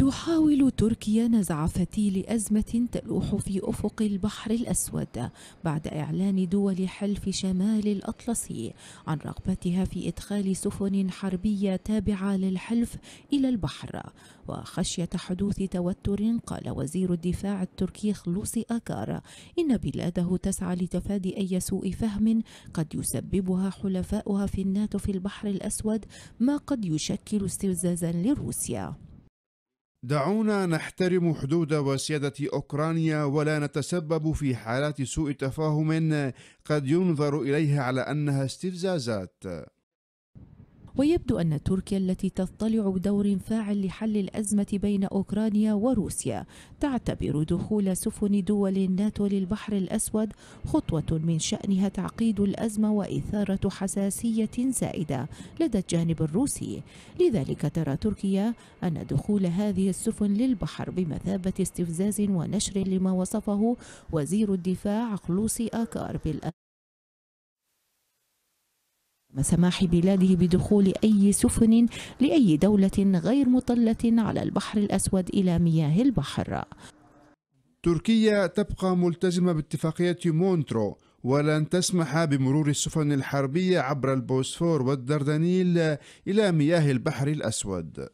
تحاول تركيا نزع فتيل أزمة تلوح في أفق البحر الأسود بعد إعلان دول حلف شمال الأطلسي عن رغبتها في إدخال سفن حربية تابعة للحلف إلى البحر وخشية حدوث توتر قال وزير الدفاع التركي خلوصي أكار إن بلاده تسعى لتفادي أي سوء فهم قد يسببها حلفاؤها في الناتو في البحر الأسود ما قد يشكل استفزازا لروسيا دعونا نحترم حدود وسيادة أوكرانيا ولا نتسبب في حالات سوء تفاهم قد ينظر إليها على أنها استفزازات ويبدو أن تركيا التي تضطلع دور فاعل لحل الأزمة بين أوكرانيا وروسيا تعتبر دخول سفن دول الناتو للبحر الأسود خطوة من شأنها تعقيد الأزمة وإثارة حساسية زائدة لدى الجانب الروسي لذلك ترى تركيا أن دخول هذه السفن للبحر بمثابة استفزاز ونشر لما وصفه وزير الدفاع عقلوسي آكار بالأمر سماح بلاده بدخول أي سفن لأي دولة غير مطلة على البحر الأسود إلى مياه البحر تركيا تبقى ملتزمة باتفاقية مونترو ولن تسمح بمرور السفن الحربية عبر البوسفور والدردنيل إلى مياه البحر الأسود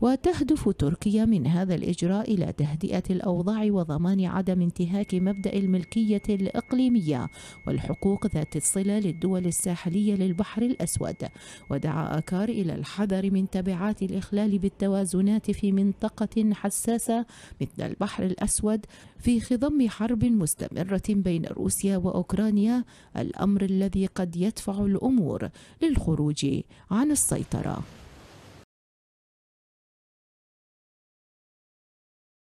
وتهدف تركيا من هذا الإجراء إلى تهدئة الأوضاع وضمان عدم انتهاك مبدأ الملكية الإقليمية والحقوق ذات الصلة للدول الساحلية للبحر الأسود ودعا أكار إلى الحذر من تبعات الإخلال بالتوازنات في منطقة حساسة مثل البحر الأسود في خضم حرب مستمرة بين روسيا وأوكرانيا الأمر الذي قد يدفع الأمور للخروج عن السيطرة